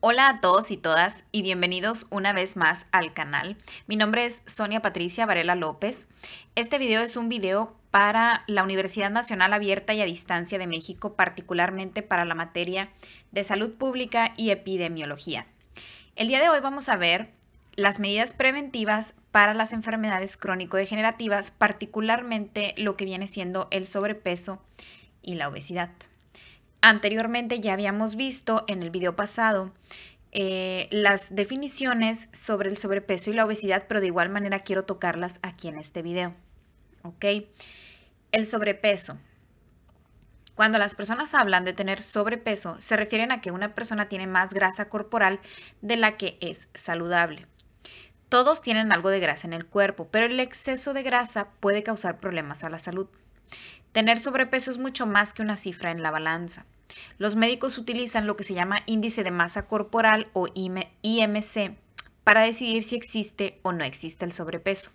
Hola a todos y todas y bienvenidos una vez más al canal. Mi nombre es Sonia Patricia Varela López. Este video es un video para la Universidad Nacional Abierta y a Distancia de México, particularmente para la materia de salud pública y epidemiología. El día de hoy vamos a ver las medidas preventivas para las enfermedades crónico-degenerativas, particularmente lo que viene siendo el sobrepeso y la obesidad. Anteriormente ya habíamos visto en el video pasado eh, las definiciones sobre el sobrepeso y la obesidad, pero de igual manera quiero tocarlas aquí en este video. ¿Ok? El sobrepeso. Cuando las personas hablan de tener sobrepeso, se refieren a que una persona tiene más grasa corporal de la que es saludable. Todos tienen algo de grasa en el cuerpo, pero el exceso de grasa puede causar problemas a la salud. Tener sobrepeso es mucho más que una cifra en la balanza. Los médicos utilizan lo que se llama índice de masa corporal o IMC para decidir si existe o no existe el sobrepeso.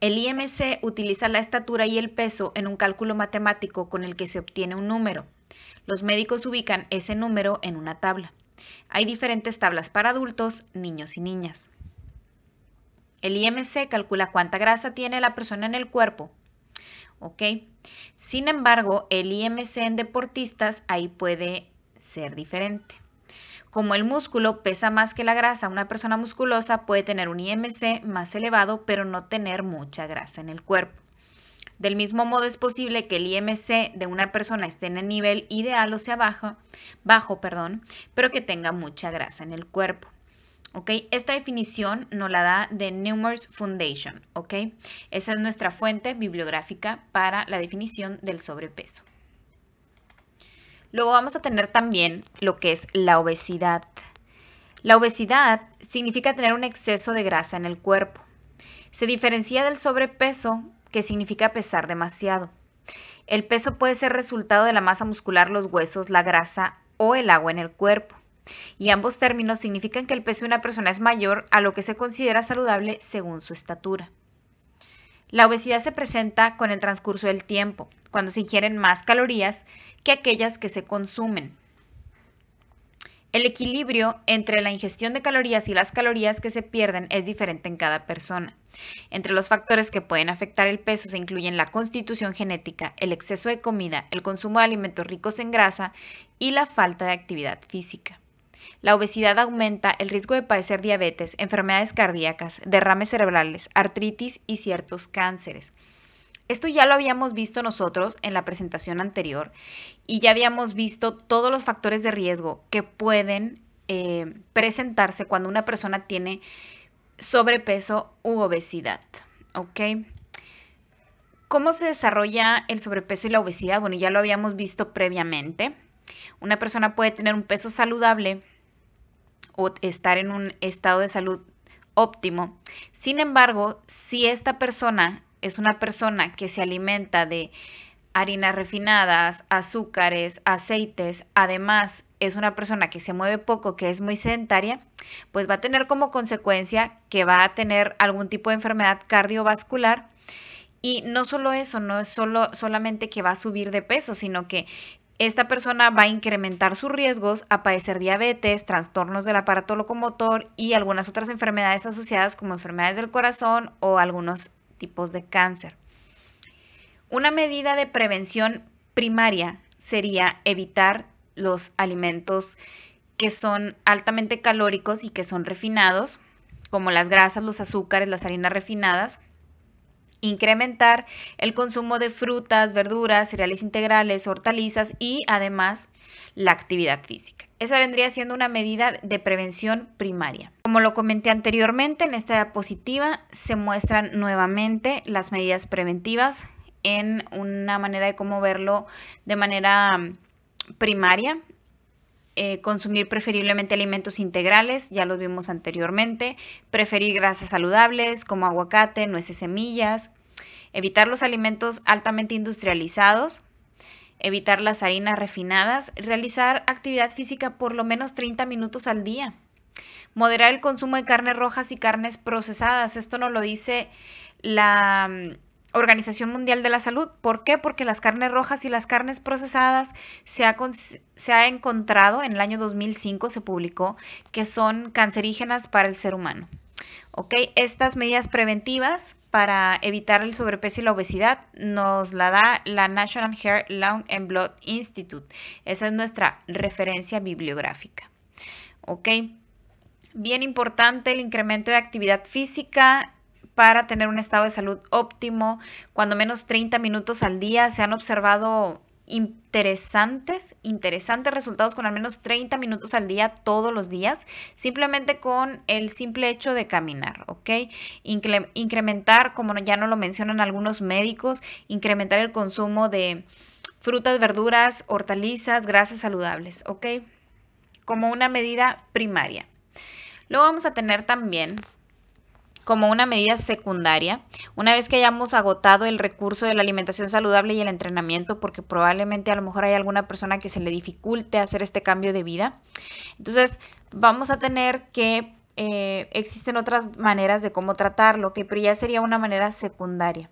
El IMC utiliza la estatura y el peso en un cálculo matemático con el que se obtiene un número. Los médicos ubican ese número en una tabla. Hay diferentes tablas para adultos, niños y niñas. El IMC calcula cuánta grasa tiene la persona en el cuerpo ¿ok? Sin embargo, el IMC en deportistas ahí puede ser diferente. Como el músculo pesa más que la grasa, una persona musculosa puede tener un IMC más elevado, pero no tener mucha grasa en el cuerpo. Del mismo modo es posible que el IMC de una persona esté en el nivel ideal o sea bajo, bajo perdón, pero que tenga mucha grasa en el cuerpo. Esta definición nos la da The Numerous Foundation, ¿ok? Esa es nuestra fuente bibliográfica para la definición del sobrepeso. Luego vamos a tener también lo que es la obesidad. La obesidad significa tener un exceso de grasa en el cuerpo. Se diferencia del sobrepeso, que significa pesar demasiado. El peso puede ser resultado de la masa muscular, los huesos, la grasa o el agua en el cuerpo y ambos términos significan que el peso de una persona es mayor a lo que se considera saludable según su estatura. La obesidad se presenta con el transcurso del tiempo, cuando se ingieren más calorías que aquellas que se consumen. El equilibrio entre la ingestión de calorías y las calorías que se pierden es diferente en cada persona. Entre los factores que pueden afectar el peso se incluyen la constitución genética, el exceso de comida, el consumo de alimentos ricos en grasa y la falta de actividad física. La obesidad aumenta el riesgo de padecer diabetes, enfermedades cardíacas, derrames cerebrales, artritis y ciertos cánceres. Esto ya lo habíamos visto nosotros en la presentación anterior y ya habíamos visto todos los factores de riesgo que pueden eh, presentarse cuando una persona tiene sobrepeso u obesidad. ¿Ok? ¿Cómo se desarrolla el sobrepeso y la obesidad? Bueno, ya lo habíamos visto previamente. Una persona puede tener un peso saludable estar en un estado de salud óptimo. Sin embargo, si esta persona es una persona que se alimenta de harinas refinadas, azúcares, aceites, además es una persona que se mueve poco, que es muy sedentaria, pues va a tener como consecuencia que va a tener algún tipo de enfermedad cardiovascular. Y no solo eso, no es solo, solamente que va a subir de peso, sino que esta persona va a incrementar sus riesgos a padecer diabetes, trastornos del aparato locomotor y algunas otras enfermedades asociadas como enfermedades del corazón o algunos tipos de cáncer. Una medida de prevención primaria sería evitar los alimentos que son altamente calóricos y que son refinados, como las grasas, los azúcares, las harinas refinadas, incrementar el consumo de frutas, verduras, cereales integrales, hortalizas y además la actividad física. Esa vendría siendo una medida de prevención primaria. Como lo comenté anteriormente, en esta diapositiva se muestran nuevamente las medidas preventivas en una manera de cómo verlo de manera mm, primaria eh, consumir preferiblemente alimentos integrales, ya los vimos anteriormente, preferir grasas saludables como aguacate, nueces, semillas, evitar los alimentos altamente industrializados, evitar las harinas refinadas, realizar actividad física por lo menos 30 minutos al día, moderar el consumo de carnes rojas y carnes procesadas. Esto nos lo dice la mm, Organización Mundial de la Salud. ¿Por qué? Porque las carnes rojas y las carnes procesadas se ha, encontrado en el año 2005, se publicó, que son cancerígenas para el ser humano. ¿Ok? Estas medidas preventivas para evitar el sobrepeso y la obesidad nos la da la National Hair, Lung and Blood Institute. Esa es nuestra referencia bibliográfica. ¿Ok? Bien importante el incremento de actividad física, para tener un estado de salud óptimo, cuando menos 30 minutos al día. Se han observado interesantes, interesantes resultados con al menos 30 minutos al día todos los días, simplemente con el simple hecho de caminar, ¿ok? incrementar, como ya no lo mencionan algunos médicos, incrementar el consumo de frutas, verduras, hortalizas, grasas saludables, ¿ok? Como una medida primaria. Luego vamos a tener también como una medida secundaria, una vez que hayamos agotado el recurso de la alimentación saludable y el entrenamiento, porque probablemente a lo mejor hay alguna persona que se le dificulte hacer este cambio de vida. Entonces, vamos a tener que... Eh, existen otras maneras de cómo tratarlo, que pero ya sería una manera secundaria.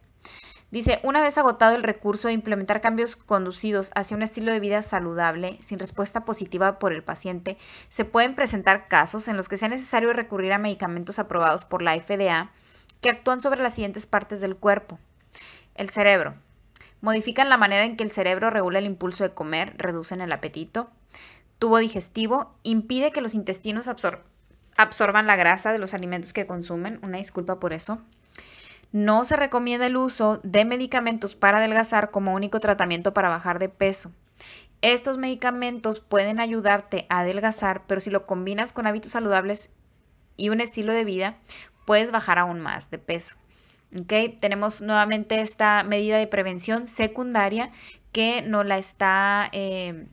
Dice, una vez agotado el recurso de implementar cambios conducidos hacia un estilo de vida saludable, sin respuesta positiva por el paciente, se pueden presentar casos en los que sea necesario recurrir a medicamentos aprobados por la FDA que actúan sobre las siguientes partes del cuerpo. El cerebro. Modifican la manera en que el cerebro regula el impulso de comer, reducen el apetito. Tubo digestivo. Impide que los intestinos absorban la grasa de los alimentos que consumen. Una disculpa por eso. No se recomienda el uso de medicamentos para adelgazar como único tratamiento para bajar de peso. Estos medicamentos pueden ayudarte a adelgazar, pero si lo combinas con hábitos saludables y un estilo de vida, puedes bajar aún más de peso. ¿Okay? Tenemos nuevamente esta medida de prevención secundaria que no la está... Eh,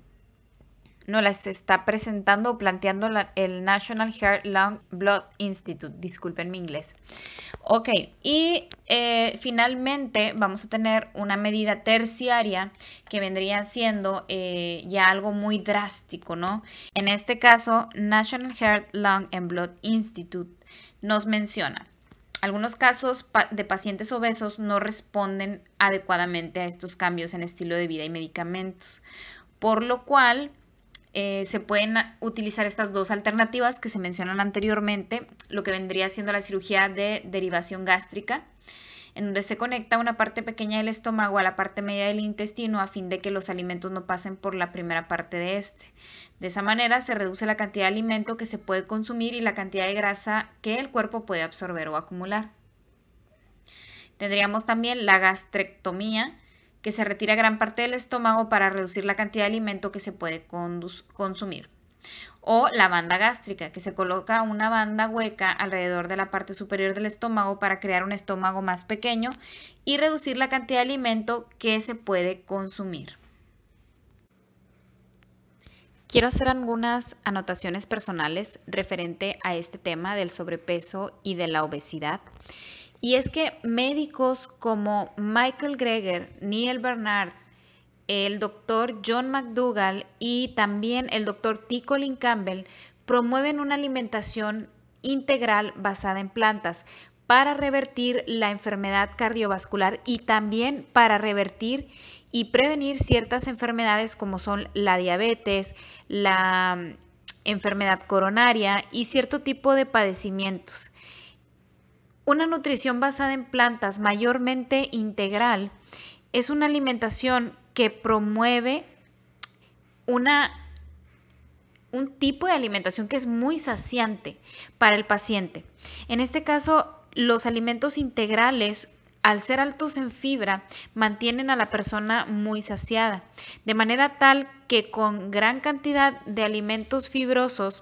no las está presentando o planteando el National Heart, Lung Blood Institute. Disculpen mi inglés. Ok, y eh, finalmente vamos a tener una medida terciaria que vendría siendo eh, ya algo muy drástico, ¿no? En este caso, National Heart, Lung and Blood Institute nos menciona. Algunos casos de pacientes obesos no responden adecuadamente a estos cambios en estilo de vida y medicamentos, por lo cual eh, se pueden utilizar estas dos alternativas que se mencionan anteriormente, lo que vendría siendo la cirugía de derivación gástrica, en donde se conecta una parte pequeña del estómago a la parte media del intestino a fin de que los alimentos no pasen por la primera parte de este. De esa manera se reduce la cantidad de alimento que se puede consumir y la cantidad de grasa que el cuerpo puede absorber o acumular. Tendríamos también la gastrectomía, que se retira gran parte del estómago para reducir la cantidad de alimento que se puede consumir. O la banda gástrica, que se coloca una banda hueca alrededor de la parte superior del estómago para crear un estómago más pequeño y reducir la cantidad de alimento que se puede consumir. Quiero hacer algunas anotaciones personales referente a este tema del sobrepeso y de la obesidad. Y es que médicos como Michael Greger, Neil Bernard, el doctor John McDougall y también el doctor T. Colin Campbell promueven una alimentación integral basada en plantas para revertir la enfermedad cardiovascular y también para revertir y prevenir ciertas enfermedades como son la diabetes, la mm, enfermedad coronaria y cierto tipo de padecimientos. Una nutrición basada en plantas mayormente integral es una alimentación que promueve una un tipo de alimentación que es muy saciante para el paciente. En este caso, los alimentos integrales, al ser altos en fibra, mantienen a la persona muy saciada, de manera tal que con gran cantidad de alimentos fibrosos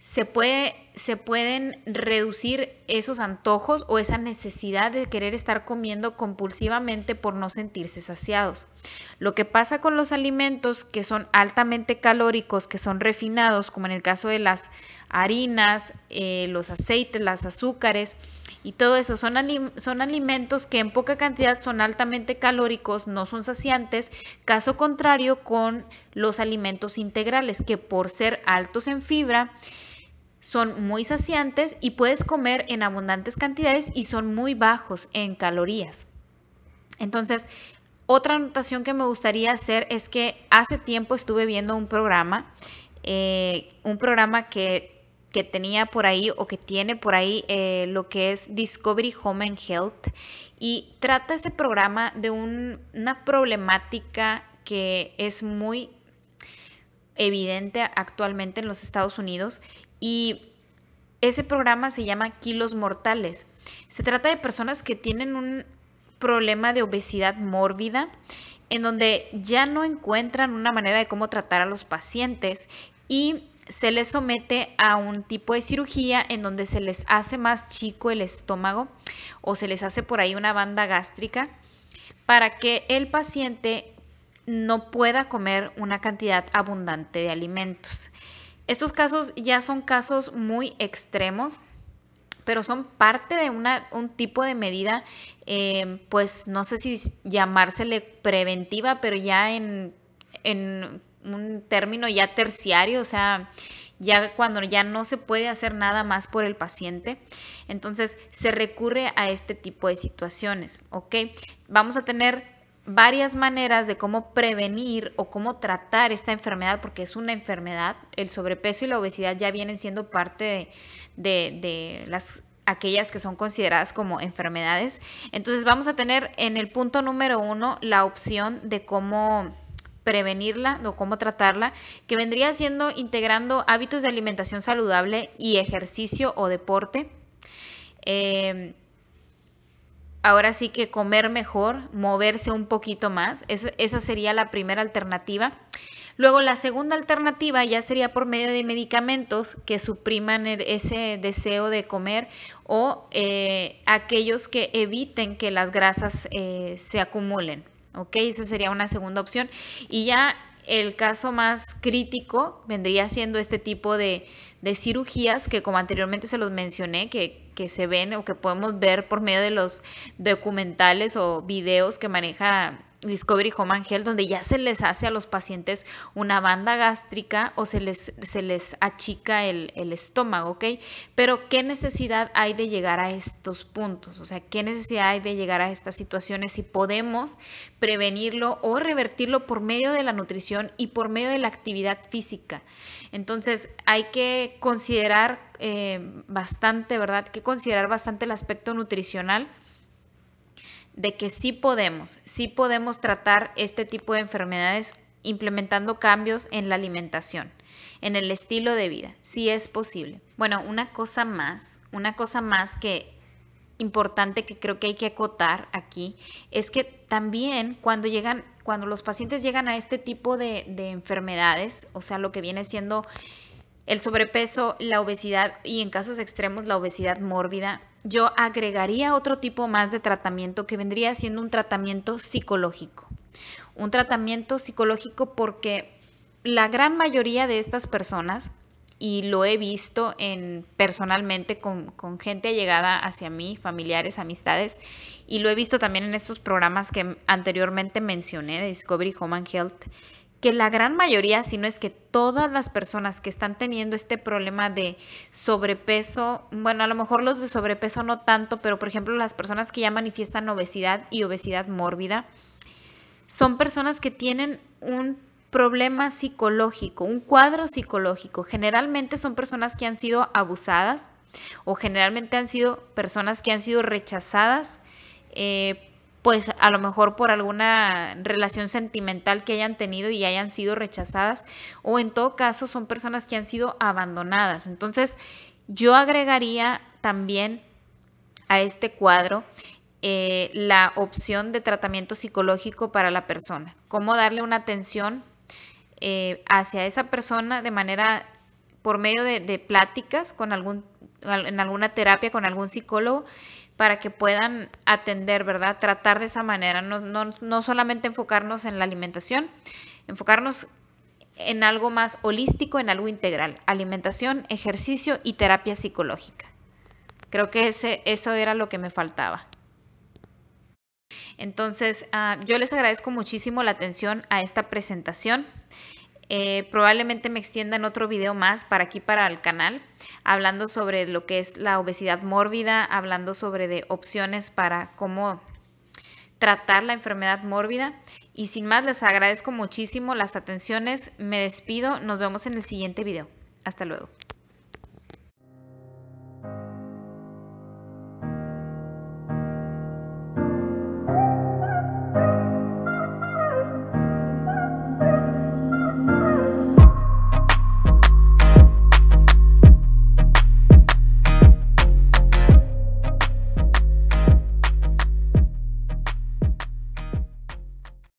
se puede se pueden reducir esos antojos o esa necesidad de querer estar comiendo compulsivamente por no sentirse saciados. Lo que pasa con los alimentos que son altamente calóricos, que son refinados, como en el caso de las harinas, eh, los aceites, las azúcares y todo eso, son, son alimentos que en poca cantidad son altamente calóricos, no son saciantes, caso contrario con los alimentos integrales, que por ser altos en fibra, son muy saciantes y puedes comer en abundantes cantidades y son muy bajos en calorías. Entonces, otra anotación que me gustaría hacer es que hace tiempo estuve viendo un programa, eh, un programa que, que, tenía por ahí o que tiene por ahí eh, lo que es Discovery Home and Health y trata ese programa de una problemática que es muy evidente actualmente en los Estados Unidos y ese programa se llama Kilos Mortales. Se trata de personas que tienen un problema de obesidad mórbida en donde ya no encuentran una manera de cómo tratar a los pacientes y se les somete a un tipo de cirugía en donde se les hace más chico el estómago o se les hace por ahí una banda gástrica para que el paciente no pueda comer una cantidad abundante de alimentos. Estos casos ya son casos muy extremos, pero son parte de un tipo de medida, eh, pues no sé si llamársele preventiva, pero ya en, en un término ya terciario, o sea, ya cuando ya no se puede hacer nada más por el paciente. Entonces se recurre a este tipo de situaciones, ¿ok? Vamos a tener varias maneras de cómo prevenir o cómo tratar esta enfermedad, porque es una enfermedad. El sobrepeso y la obesidad ya vienen siendo parte de, las aquellas que son consideradas como enfermedades. Entonces vamos a tener en el punto número uno la opción de cómo prevenirla o cómo tratarla, que vendría siendo integrando hábitos de alimentación saludable y ejercicio o deporte. Eh, ahora sí que comer mejor, moverse un poquito más. esa sería la primera alternativa. Luego la segunda alternativa ya sería por medio de medicamentos que supriman e-, ese deseo de comer o eh, aquellos que eviten que las grasas eh, se acumulen. ¿Ok? Esa sería una segunda opción. Y ya el caso más crítico vendría siendo este tipo de, de cirugías que como anteriormente se los mencioné, que, que se ven o que podemos ver por medio de los documentales o videos que maneja Discovery Home Angel, donde ya se les hace a los pacientes una banda gástrica o se les, se les achica el, estómago, ¿ok? Pero ¿qué necesidad hay de llegar a estos puntos? O sea, ¿qué necesidad hay de llegar a estas situaciones si podemos prevenirlo o revertirlo por medio de la nutrición y por medio de la actividad física? Entonces, hay que considerar eh, bastante, ¿verdad? Hay que considerar bastante el aspecto nutricional de que sí podemos, sí podemos tratar este tipo de enfermedades implementando cambios en la alimentación, en el estilo de vida, sí es posible. Bueno, una cosa más, una cosa más que importante que creo que hay que acotar aquí es que también cuando llegan, cuando los pacientes llegan a este tipo de, de enfermedades, o sea, lo que viene siendo el sobrepeso, la obesidad y en casos extremos la obesidad mórbida, yo agregaría otro tipo más de tratamiento que vendría siendo un tratamiento psicológico. Un tratamiento psicológico porque la gran mayoría de estas personas, y lo he visto en, personalmente con, gente allegada hacia mí, familiares, amistades, y lo he visto también en estos programas que anteriormente mencioné de Discovery Home and Health, que la gran mayoría, si no es que todas las personas que están teniendo este problema de sobrepeso, bueno, a lo mejor los de sobrepeso no tanto, pero por ejemplo las personas que ya manifiestan obesidad y obesidad mórbida, son personas que tienen un problema psicológico, un cuadro psicológico. Generalmente son personas que han sido abusadas o generalmente han sido personas que han sido rechazadas eh, pues a lo mejor por alguna relación sentimental que hayan tenido y hayan sido rechazadas o en todo caso son personas que han sido abandonadas. Entonces yo agregaría también a este cuadro eh, la opción de tratamiento psicológico para la persona, cómo darle una atención eh, hacia esa persona de manera por medio de, de pláticas con algún, en alguna terapia con algún psicólogo para que puedan atender, ¿verdad? Tratar de esa manera, no, solamente enfocarnos en la alimentación, enfocarnos en algo más holístico, en algo integral, alimentación, ejercicio y terapia psicológica. Creo que ese, eso era lo que me faltaba. Entonces, ah, yo les agradezco muchísimo la atención a esta presentación. Eh, probablemente me extienda en otro video más para aquí, para el canal, hablando sobre lo que es la obesidad mórbida, hablando sobre de opciones para cómo tratar la enfermedad mórbida. Y sin más, les agradezco muchísimo las atenciones. Me despido. Nos vemos en el siguiente video. Hasta luego.